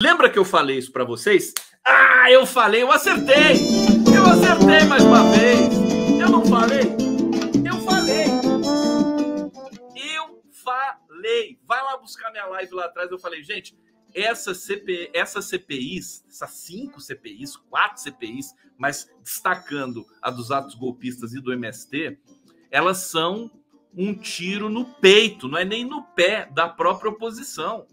Lembra que eu falei isso para vocês? Ah, eu falei, eu acertei! Eu acertei mais uma vez! Eu não falei? Eu falei! Eu falei! Vai lá buscar minha live lá atrás, eu falei, gente, essas, CP, essas CPIs, essas cinco CPIs, quatro CPIs, mas destacando a dos atos golpistas e do MST, elas são um tiro no peito, não é nem no pé da própria oposição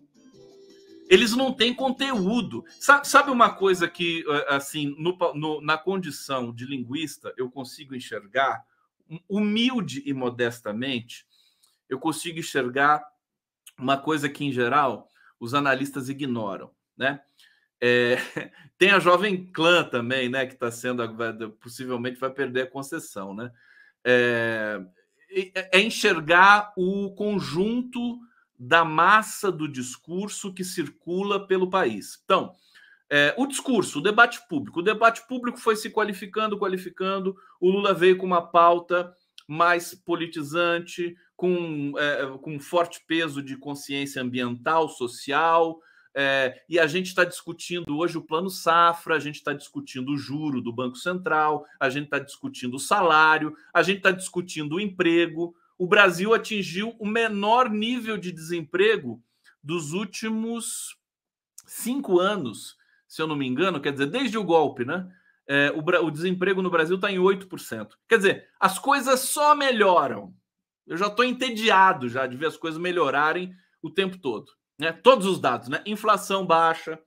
eles não têm conteúdo. Sabe, uma coisa que, eh, assim, no, no, na condição de linguista, eu consigo enxergar, hum, humilde e modestamente, eu consigo enxergar uma coisa que, em geral, os analistas ignoram, né? É, tem a Jovem Clã também, né? Que está sendo possivelmente vai perder a concessão, né? É, é, é enxergar o conjunto da massa do discurso que circula pelo país. Então, é, o discurso, o debate público. O debate público foi se qualificando, qualificando. O Lula veio com uma pauta mais politizante, com, é, com forte peso de consciência ambiental, social. É, e a gente está discutindo hoje o plano safra, a gente está discutindo o juro do Banco Central, a gente está discutindo o salário, a gente está discutindo o emprego o Brasil atingiu o menor nível de desemprego dos últimos cinco anos, se eu não me engano, quer dizer, desde o golpe, né? É, o, o, desemprego no Brasil está em 8%. Quer dizer, as coisas só melhoram. Eu já estou entediado já de ver as coisas melhorarem o tempo todo. Né? Todos os dados, né? Inflação baixa,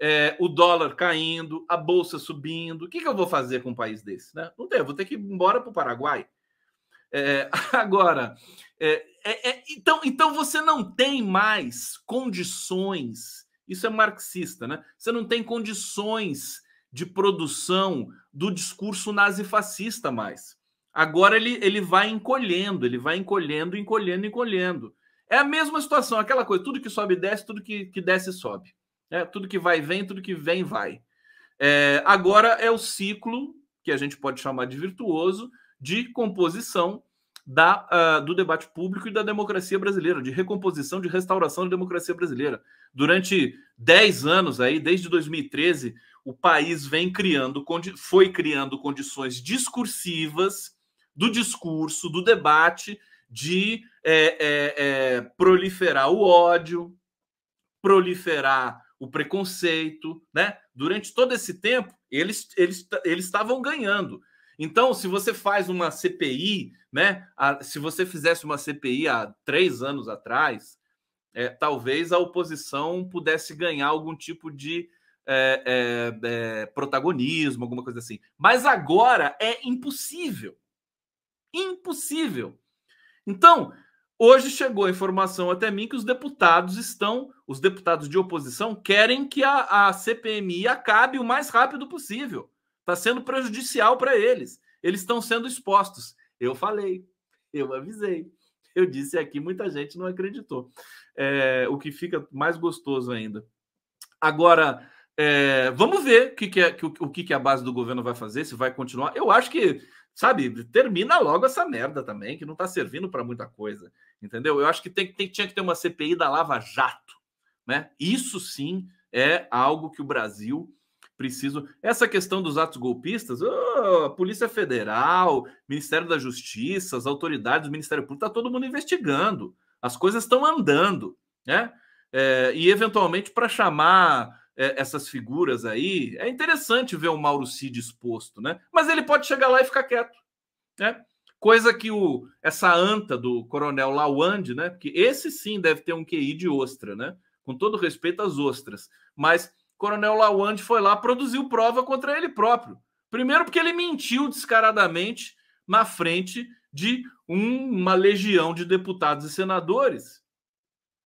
é, o dólar caindo, a bolsa subindo. O que, que eu vou fazer com um país desse? Né? Não tem, eu vou ter que ir embora para o Paraguai. É, agora, é, é, é, então, então você não tem mais condições, isso é marxista, né? Você não tem condições de produção do discurso nazifascista mais. Agora ele, ele vai encolhendo, ele vai encolhendo, encolhendo, encolhendo. É a mesma situação, aquela coisa, tudo que sobe desce, tudo que, que desce sobe. Né? Tudo que vai vem, tudo que vem vai. É, agora é o ciclo, que a gente pode chamar de virtuoso, de composição da, uh, do debate público e da democracia brasileira, de recomposição, de restauração da democracia brasileira. Durante 10 anos, aí, desde 2013, o país vem criando, foi criando condições discursivas do discurso, do debate, de é, é, é, proliferar o ódio, proliferar o preconceito, né? Durante todo esse tempo, eles, eles, eles estavam ganhando. Então, se você faz uma CPI, né? A, se você fizesse uma CPI há três anos atrás, é, talvez a oposição pudesse ganhar algum tipo de é, é, é, protagonismo, alguma coisa assim. Mas agora é impossível. Impossível. Então, hoje chegou a informação até mim que os deputados estão, os deputados de oposição, querem que a, a CPMI acabe o mais rápido possível. Está sendo prejudicial para eles. Eles estão sendo expostos. Eu falei, eu avisei. Eu disse aqui, muita gente não acreditou. É, o que fica mais gostoso ainda. Agora, é, vamos ver o, que, que, é, o, o que, que a base do governo vai fazer, se vai continuar. Eu acho que, sabe, termina logo essa merda também, que não está servindo para muita coisa, entendeu? Eu acho que tem, tem, tinha que ter uma CPI da Lava Jato, né? Isso sim é algo que o Brasil preciso. Essa questão dos atos golpistas, oh, Polícia Federal, Ministério da Justiça, as autoridades, do Ministério Público, está todo mundo investigando. As coisas estão andando, né? É, e eventualmente para chamar é, essas figuras aí, é interessante ver o Mauro Cid exposto, né? Mas ele pode chegar lá e ficar quieto, né? Coisa que o, essa anta do coronel Lawande, né? Porque esse sim deve ter um QI de ostra, né? Com todo respeito às ostras, mas Coronel Lawande foi lá, produziu prova contra ele próprio. Primeiro, porque ele mentiu descaradamente na frente de um, uma legião de deputados e senadores,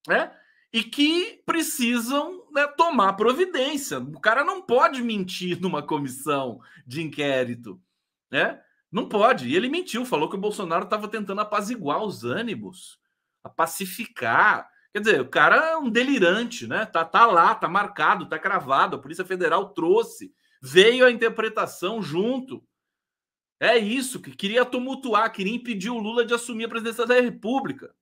né? E que precisam né, tomar providência. O cara não pode mentir numa comissão de inquérito, né? Não pode. E ele mentiu, falou que o Bolsonaro estava tentando apaziguar os ânimos, a pacificar, Quer dizer, o cara é um delirante, né? Tá, tá lá, tá marcado, tá cravado. A Polícia Federal trouxe, veio a interpretação junto. É isso que queria tumultuar, queria impedir o Lula de assumir a presidência da República.